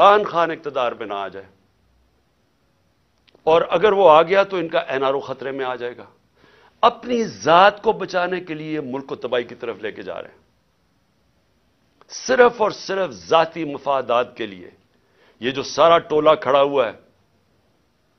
इमरान खान इकतदार में ना आ जाए और अगर वो आ गया तो इनका एनआरओ खतरे में आ जाएगा अपनी जात को बचाने के लिए मुल्क को तबाही की तरफ लेके जा रहे हैं सिर्फ और सिर्फ जाति मफादात के लिए ये जो सारा टोला खड़ा हुआ है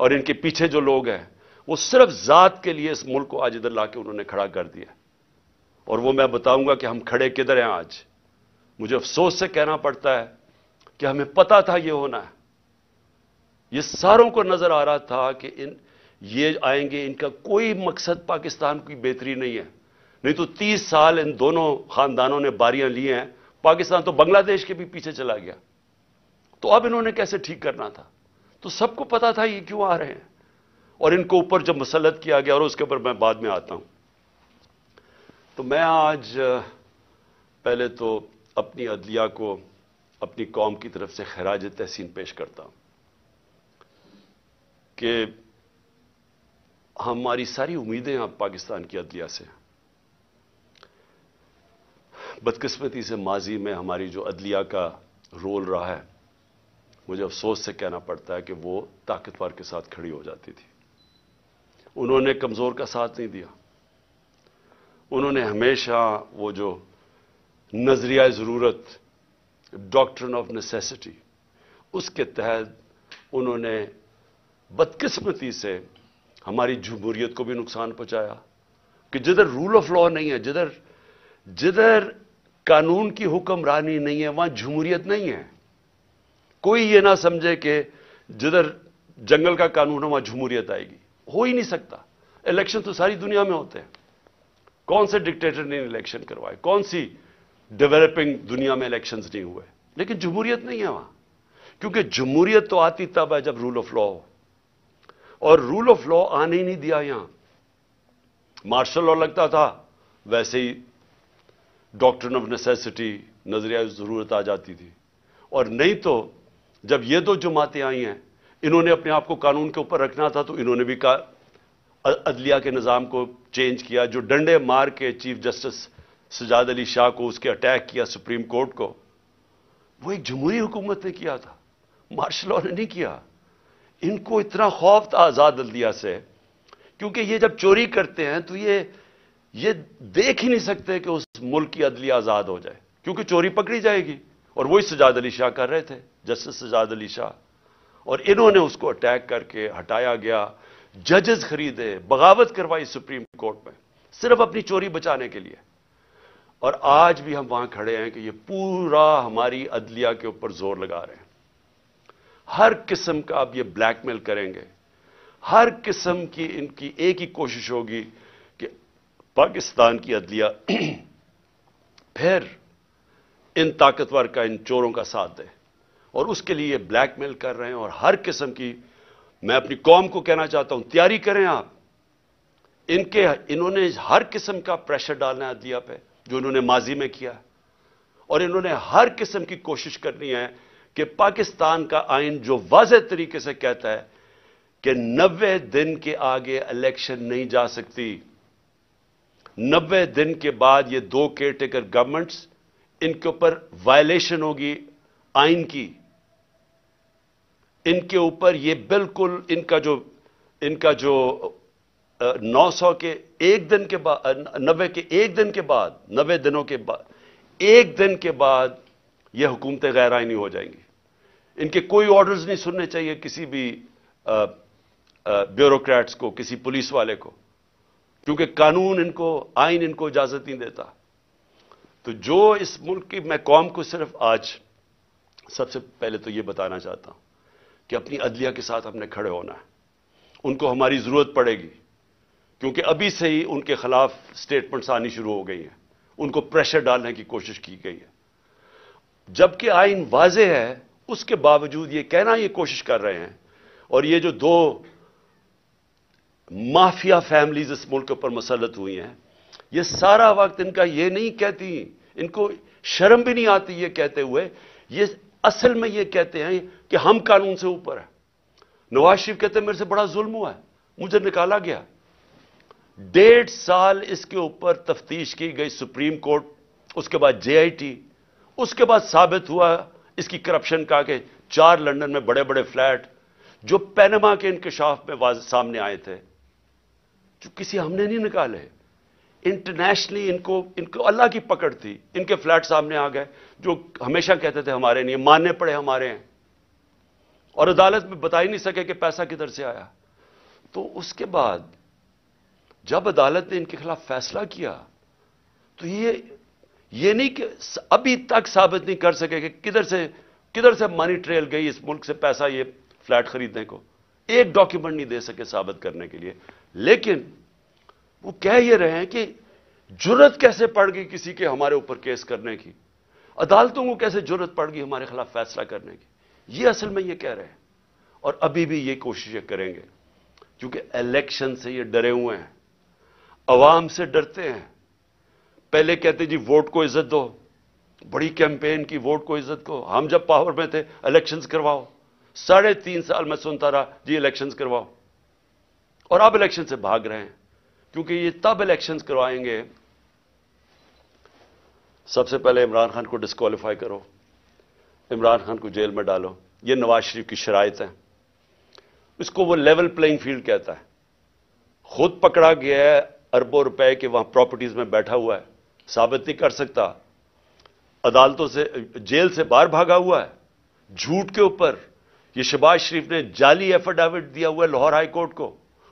और इनके पीछे जो लोग हैं वो सिर्फ जात के लिए इस मुल्क को आज इधर ला के उन्होंने खड़ा कर दिया और वो मैं बताऊंगा कि हम खड़े किधर हैं आज मुझे अफसोस से कहना पड़ता है कि हमें पता था ये होना है ये सारों को नजर आ रहा था कि इन ये आएंगे इनका कोई मकसद पाकिस्तान की बेहतरी नहीं है नहीं तो तीस साल इन दोनों खानदानों ने बारियां लिए हैं पाकिस्तान तो बांग्लादेश के भी पीछे चला गया तो अब इन्होंने कैसे ठीक करना था तो सबको पता था ये क्यों आ रहे हैं और इनको ऊपर जब मुसलत किया गया और उसके ऊपर मैं बाद में आता हूं तो मैं आज पहले तो अपनी अदलिया को अपनी कौम की तरफ से खराज तहसीन पेश करता हूं कि हमारी सारी उम्मीदें आप पाकिस्तान की अदलिया से बदकस्मती से माजी में हमारी जो अदलिया का रोल रहा है मुझे अफसोस से कहना पड़ता है कि वो ताकतवर के साथ खड़ी हो जाती थी उन्होंने कमज़ोर का साथ नहीं दिया उन्होंने हमेशा वो जो नज़रिया ज़रूरत डॉक्ट्रिन ऑफ नेसेसिटी उसके तहत उन्होंने बदकिस्मती से हमारी जमहूरियत को भी नुकसान पहुंचाया कि जिधर रूल ऑफ लॉ नहीं है जिधर जिधर कानून की हुक्मरानी नहीं है वहां जमहूरियत नहीं है कोई ये ना समझे कि जिधर जंगल का कानून है वहां जमूरियत आएगी हो ही नहीं सकता इलेक्शन तो सारी दुनिया में होते हैं कौन से डिक्टेटर ने इलेक्शन करवाए कौन सी डेवलपिंग दुनिया में इलेक्शंस नहीं हुए लेकिन जमहूरियत नहीं है वहां क्योंकि जमहूरियत तो आती तब है जब रूल ऑफ लॉ हो और रूल ऑफ लॉ आने ही नहीं दिया यहां मार्शल लॉ लगता था वैसे ही डॉक्टर ऑफ नेसेसिटी नजरिया जरूरत आ जाती थी और नहीं तो जब ये दो जमातें आई हैं इन्होंने अपने आप को कानून के ऊपर रखना था तो इन्होंने भी अदलिया के निज़ाम को चेंज किया जो डंडे मार के चीफ जस्टिस सजाद अली शाह को उसके अटैक किया सुप्रीम कोर्ट को वो एक जमहूरी हुकूमत ने किया था मार्शल लॉ ने नहीं किया इनको इतना खौफ था आज़ाद अल्दिया से क्योंकि ये जब चोरी करते हैं तो ये ये देख ही नहीं सकते कि उस मुल्क की अदलिया आज़ाद हो जाए क्योंकि चोरी पकड़ी जाएगी और वही सजाद अली शाह कर रहे थे जस्टिस सजाद अली शाह और इन्होंने उसको अटैक करके हटाया गया जजेस खरीदे बगावत करवाई सुप्रीम कोर्ट में सिर्फ अपनी चोरी बचाने के लिए और आज भी हम वहां खड़े हैं कि ये पूरा हमारी अदलिया के ऊपर जोर लगा रहे हैं हर किस्म का आप ये ब्लैकमेल करेंगे हर किस्म की इनकी एक ही कोशिश होगी कि पाकिस्तान की अदलिया फिर इन ताकतवर का इन चोरों का साथ दे और उसके लिए ये ब्लैकमेल कर रहे हैं और हर किस्म की मैं अपनी कौम को कहना चाहता हूं तैयारी करें आप इनके इन्होंने हर किस्म का प्रेशर डालना है अदलिया पे जो इन्होंने माजी में किया और इन्होंने हर किस्म की कोशिश करनी है कि पाकिस्तान का आइन जो वाज तरीके से कहता है कि नब्बे दिन के आगे इलेक्शन नहीं जा सकती नब्बे दिन के बाद ये दो केयर टेकर गवर्नमेंट्स इनके ऊपर वायलेशन होगी आइन की इनके ऊपर ये बिल्कुल इनका जो इनका जो नौ सौ के एक दिन के बाद नब्बे के एक दिन के बाद नब्बे दिनों के बाद एक दिन के बाद ये हुकूमतें गैर आइनी हो जाएंगी इनके कोई ऑर्डर्स नहीं सुनने चाहिए किसी भी ब्यूरोक्रेट्स को किसी पुलिस वाले को क्योंकि कानून इनको आइन इनको इजाजत नहीं देता तो जो इस मुल्क की मैं कौम को सिर्फ आज सबसे पहले तो ये बताना चाहता हूं कि अपनी अदलिया के साथ हमने खड़े होना है उनको हमारी जरूरत पड़ेगी क्योंकि अभी से ही उनके खिलाफ स्टेटमेंट्स आनी शुरू हो गई हैं उनको प्रेशर डालने की कोशिश की गई है जबकि आइन वाज है उसके बावजूद ये कहना ये कोशिश कर रहे हैं और ये जो दो माफिया फैमिलीज इस मुल्क पर मसलत हुई हैं ये सारा वक्त इनका ये नहीं कहती इनको शर्म भी नहीं आती ये कहते हुए ये असल में ये कहते हैं कि हम कानून से ऊपर हैं नवाज शरीफ कहते हैं मेरे से बड़ा जुल्म हुआ है मुझे निकाला गया डेढ़ साल इसके ऊपर तफ्तीश की गई सुप्रीम कोर्ट उसके बाद जेआईटी उसके बाद साबित हुआ इसकी करप्शन का के चार लंदन में बड़े बड़े फ्लैट जो पैनमा के इंकशाफ में सामने आए थे जो किसी हमने नहीं निकाले इंटरनेशनली इनको इनको अल्लाह की पकड़ थी इनके फ्लैट सामने आ गए जो हमेशा कहते थे हमारे नहीं मानने पड़े हमारे हैं और अदालत में बता ही नहीं सके कि पैसा किधर से आया तो उसके बाद जब अदालत ने इनके खिलाफ फैसला किया तो ये ये नहीं कि अभी तक साबित नहीं कर सके कि किधर से किधर से मनी ट्रेल गई इस मुल्क से पैसा ये फ्लैट खरीदने को एक डॉक्यूमेंट नहीं दे सके साबित करने के लिए लेकिन वो कह ये रहे हैं कि जरूरत कैसे पड़ गई किसी के हमारे ऊपर केस करने की अदालतों को कैसे जरूरत पड़ गई हमारे खिलाफ फैसला करने की ये असल में ये कह रहे हैं और अभी भी ये कोशिशें करेंगे क्योंकि इलेक्शन से ये डरे हुए हैं अवाम से डरते हैं पहले कहते जी वोट को इज्जत दो बड़ी कैंपेन की वोट को इज्जत को हम जब पावर में थे इलेक्शंस करवाओ साढ़े तीन साल में सुनता रहा जी इलेक्शंस करवाओ और अब इलेक्शन से भाग रहे हैं क्योंकि ये तब इलेक्शंस करवाएंगे सबसे पहले इमरान खान को डिस्कालीफाई करो इमरान खान को जेल में डालो ये नवाज शरीफ की शराइत है इसको वो लेवल प्लेइंग फील्ड कहता है खुद पकड़ा गया है अरबों रुपए के वहां प्रॉपर्टीज में बैठा हुआ है साबित नहीं कर सकता अदालतों से जेल से बाहर भागा हुआ है झूठ के ऊपर ये शबाज शरीफ ने जाली एफिडाविट दिया हुआ है लाहौर हाईकोर्ट को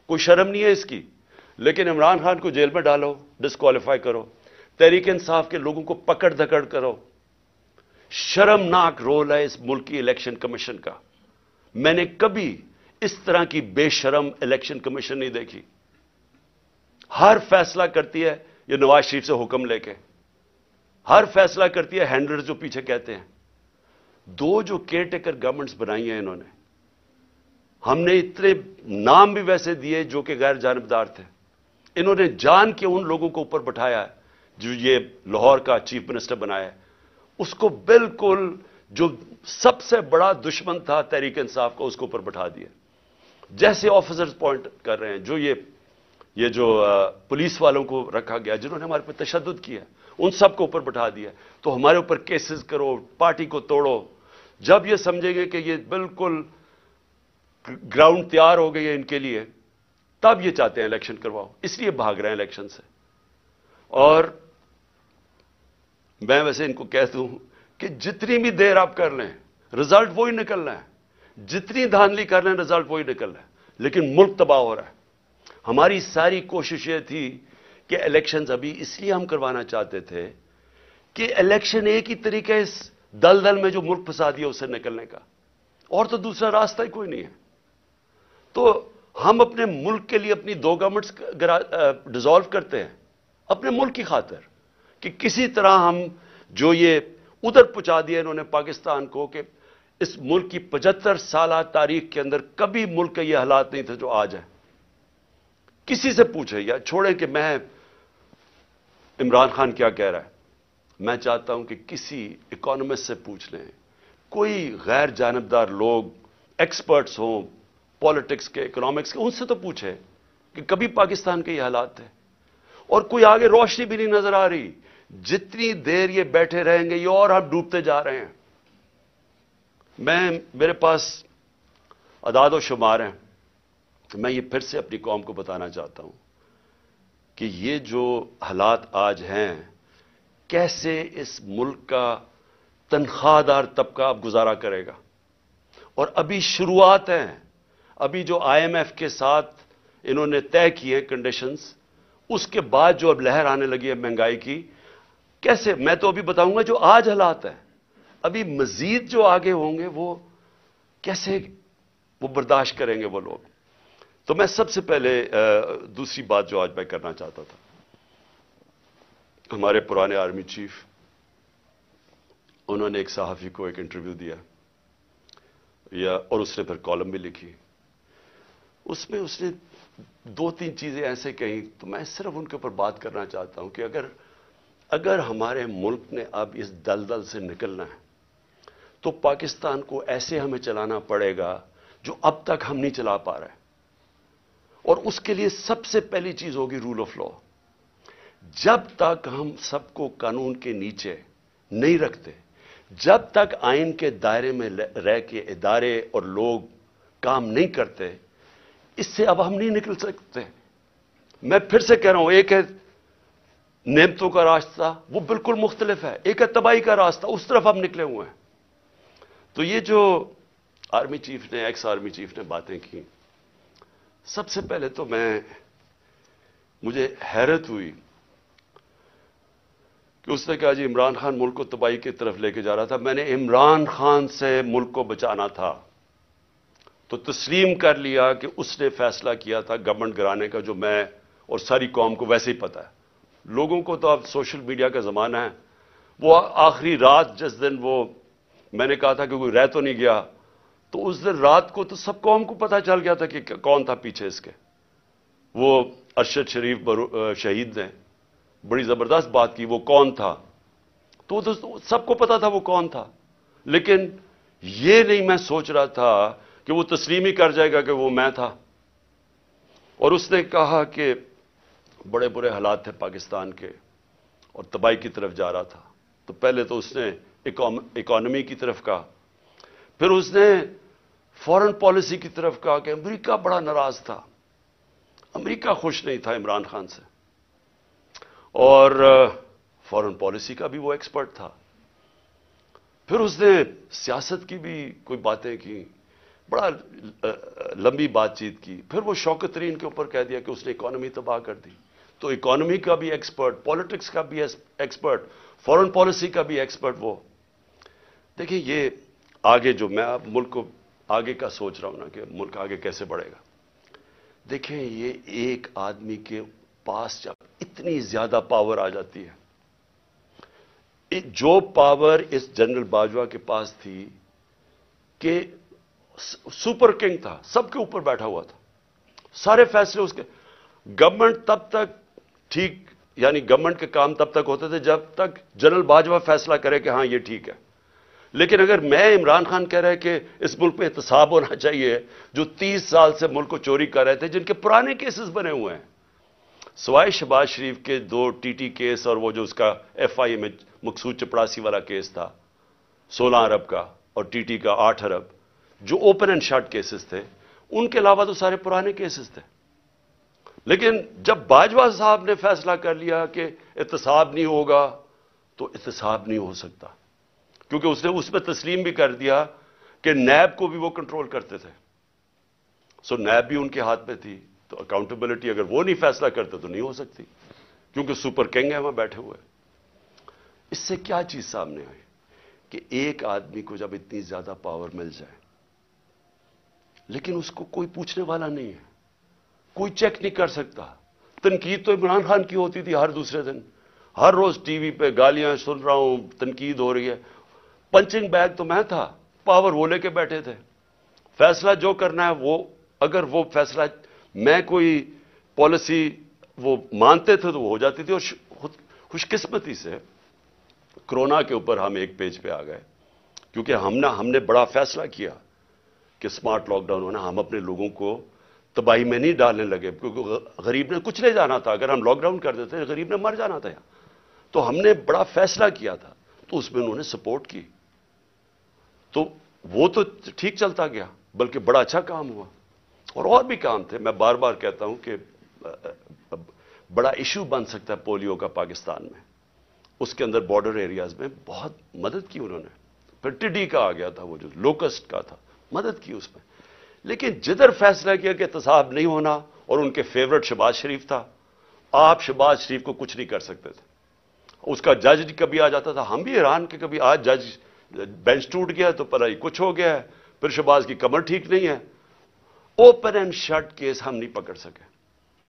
कोई शर्म नहीं है इसकी लेकिन इमरान खान को जेल में डालो डिस्कालीफाई करो तहरीक इंसाफ के लोगों को पकड़ धकड़ करो शर्मनाक रोल है इस मुल्क की इलेक्शन कमीशन का मैंने कभी इस तरह की बेशरम इलेक्शन कमीशन नहीं देखी हर फैसला करती है ये नवाज शरीफ से हुक्म लेके हर फैसला करती है हैंडलर जो पीछे कहते हैं दो जो केयर टेकर गवर्नमेंट्स बनाई हैं इन्होंने हमने इतने नाम भी वैसे दिए जो कि गैर जानबदार थे इन्होंने जान के उन लोगों को ऊपर बैठाया जो ये लाहौर का चीफ मिनिस्टर बनाया है उसको बिल्कुल जो सबसे बड़ा दुश्मन था तहरीक इंसाफ का उसको ऊपर बैठा दिया जैसे ऑफिसर्स पॉइंट कर रहे हैं जो ये ये जो पुलिस वालों को रखा गया जिन्होंने हमारे पर तशद किया उन सबको ऊपर बैठा दिया तो हमारे ऊपर केसेस करो पार्टी को तोड़ो जब ये समझेंगे कि ये बिल्कुल ग्राउंड तैयार हो गई है इनके लिए तब ये चाहते हैं इलेक्शन करवाओ इसलिए भाग रहे हैं इलेक्शन से और मैं वैसे इनको कह दूं कि जितनी भी देर आप कर लें रिजल्ट वही निकलना है जितनी धांधली कर लें रिजल्ट वही निकलना है लेकिन मुल्क तबाह हो रहा है हमारी सारी कोशिश ये थी कि इलेक्शंस अभी इसलिए हम करवाना चाहते थे कि इलेक्शन एक ही तरीका इस दल दल में जो मुल्क फंसा दिया उससे निकलने का और तो दूसरा रास्ता ही कोई नहीं है तो हम अपने मुल्क के लिए अपनी दो गवर्नमेंट्स डिजॉल्व करते हैं अपने मुल्क की खातर कि किसी तरह हम जो ये उधर पहुंचा दिया इन्होंने पाकिस्तान को कि इस मुल्क की पचहत्तर साल तारीख के अंदर कभी मुल्क के ये हालात नहीं थे जो आज हैं किसी से पूछे या छोड़े कि मैं इमरान खान क्या कह रहा है मैं चाहता हूं कि किसी इकोनॉमिस्ट से पूछ लें कोई गैर जानबदार लोग एक्सपर्ट्स हों पॉलिटिक्स के इकोनॉमिक्स के उनसे तो पूछे कि कभी पाकिस्तान के ये हालात थे और कोई आगे रोशनी भी नहीं नजर आ रही जितनी देर ये बैठे रहेंगे ये और हम डूबते जा रहे हैं मैं मेरे पास अदाद शुमार हैं तो मैं ये फिर से अपनी कौम को बताना चाहता हूं कि ये जो हालात आज हैं कैसे इस मुल्क का तनख्वाहदार तबका अब गुजारा करेगा और अभी शुरुआत है अभी जो आईएमएफ के साथ इन्होंने तय किए कंडीशंस उसके बाद जो अब लहर आने लगी है महंगाई की कैसे मैं तो अभी बताऊंगा जो आज हालात हैं अभी मजीद जो आगे होंगे वो कैसे वो बर्दाश्त करेंगे वो लोग तो मैं सबसे पहले दूसरी बात जो आज मैं करना चाहता था हमारे पुराने आर्मी चीफ उन्होंने एक सहाफ़ी को एक इंटरव्यू दिया या और उसने फिर कॉलम भी लिखी उसमें उसने दो तीन चीज़ें ऐसे कही तो मैं सिर्फ उनके ऊपर बात करना चाहता हूं कि अगर अगर हमारे मुल्क ने अब इस दलदल से निकलना है तो पाकिस्तान को ऐसे हमें चलाना पड़ेगा जो अब तक हम नहीं चला पा रहे और उसके लिए सबसे पहली चीज होगी रूल ऑफ लॉ जब तक हम सबको कानून के नीचे नहीं रखते जब तक आइन के दायरे में रह के इदारे और लोग काम नहीं करते इससे अब हम नहीं निकल सकते मैं फिर से कह रहा हूं एक है नेमतों का रास्ता वो बिल्कुल मुख्तलिफ है एक है तबाही का रास्ता उस तरफ हम निकले हुए हैं तो ये जो आर्मी चीफ ने एक्स आर्मी चीफ ने बातें की सबसे पहले तो मैं मुझे हैरत हुई कि उसने कहा जी इमरान खान मुल्क को तबाही की तरफ लेके जा रहा था मैंने इमरान खान से मुल्क को बचाना था तो तस्लीम कर लिया कि उसने फैसला किया था गवर्नमेंट गिराने का जो मैं और सारी कौम को वैसे ही पता है लोगों को तो अब सोशल मीडिया का ज़माना है वो आखिरी रात जिस दिन वो मैंने कहा था कि कोई रह तो नहीं गया तो उस दिन रात को तो सब कौम को पता चल गया था कि कौन था पीछे इसके वो अरशद शरीफ शहीद ने बड़ी ज़बरदस्त बात की वो कौन था तो, तो सबको पता था वो कौन था लेकिन ये नहीं मैं सोच रहा था कि वो तस्लीम ही कर जाएगा कि वो मैं था और उसने कहा कि बड़े बुरे हालात थे पाकिस्तान के और तबाही की तरफ जा रहा था तो पहले तो उसने इकॉनमी की तरफ कहा फिर उसने फॉरेन पॉलिसी की तरफ कहा कि अमेरिका बड़ा नाराज था अमेरिका खुश नहीं था इमरान खान से और फॉरेन पॉलिसी का भी वो एक्सपर्ट था फिर उसने सियासत की भी कोई बातें की बड़ा लंबी बातचीत की फिर वो शौकत तरीन के ऊपर कह दिया कि उसने इकॉनमी तबाह कर दी तो इकॉनमी का भी एक्सपर्ट पॉलिटिक्स का भी एक्सपर्ट फॉरेन पॉलिसी का भी एक्सपर्ट वो देखिए ये आगे जो मैं आप मुल्क को आगे का सोच रहा हूं ना कि मुल्क आगे कैसे बढ़ेगा देखें ये एक आदमी के पास जब इतनी ज्यादा पावर आ जाती है जो पावर इस जनरल बाजवा के पास थी कि सुपर किंग था सबके ऊपर बैठा हुआ था सारे फैसले उसके गवर्नमेंट तब तक ठीक यानी गवर्नमेंट के काम तब तक होते थे जब तक जनरल बाजवा फैसला करे कि हां ये ठीक है लेकिन अगर मैं इमरान खान कह रहा है कि इस मुल्क में एहतसाब होना चाहिए जो तीस साल से मुल्क को चोरी कर रहे थे जिनके पुराने केसेस बने हुए हैं सवाए शहबाज शरीफ के दो टीटी केस और वो जो उसका एफ आई में मकसूद चपड़ासी वाला केस था सोलह अरब का और टीटी का आठ अरब जो ओपन एंड शार्ट केसेस थे उनके अलावा तो सारे पुराने केसेस थे लेकिन जब बाजवा साहब ने फैसला कर लिया कि एहतसाब नहीं होगा तो एहतसाब नहीं हो सकता क्योंकि उसने उसमें तस्लीम भी कर दिया कि नैब को भी वो कंट्रोल करते थे सो नैब भी उनके हाथ में थी तो अकाउंटेबिलिटी अगर वो नहीं फैसला करते तो नहीं हो सकती क्योंकि सुपर किंग है वहां बैठे हुए इससे क्या चीज सामने आई कि एक आदमी को जब इतनी ज्यादा पावर मिल जाए लेकिन उसको कोई पूछने वाला नहीं है कोई चेक नहीं कर सकता तनकीद तो इमरान खान की होती थी हर दूसरे दिन हर रोज टीवी पे गालियां सुन रहा हूं तनकीद हो रही है पंचिंग बैग तो मैं था पावर वो लेके बैठे थे फैसला जो करना है वो अगर वो फैसला मैं कोई पॉलिसी वो मानते थे तो वो हो जाती थी और खुशकिस्मती से कोरोना के ऊपर हम एक पेज पे आ गए क्योंकि हमने हमने बड़ा फैसला किया कि स्मार्ट लॉकडाउन होना हम अपने लोगों को तबाही में नहीं डालने लगे क्योंकि गरीब ने कुछ नहीं जाना था अगर हम लॉकडाउन कर देते गरीब ने मर जाना था तो हमने बड़ा फैसला किया था तो उसमें उन्होंने सपोर्ट की तो वो तो ठीक चलता गया बल्कि बड़ा अच्छा काम हुआ और और भी काम थे मैं बार बार कहता हूं कि बड़ा इशू बन सकता है पोलियो का पाकिस्तान में उसके अंदर बॉर्डर एरियाज में बहुत मदद की उन्होंने फिर टिडी का आ गया था वो जो लोकस्ट का था मदद की उसमें लेकिन जिधर फैसला किया कि तसाब नहीं होना और उनके फेवरेट शबाज शरीफ था आप शबाज शरीफ को कुछ नहीं कर सकते थे उसका जज कभी आ जाता था हम भी ईरान के कभी आज जज बेंच टूट गया तो पराई कुछ हो गया है फिर शहबाज की कमर ठीक नहीं है ओपन एंड शर्ट केस हम नहीं पकड़ सके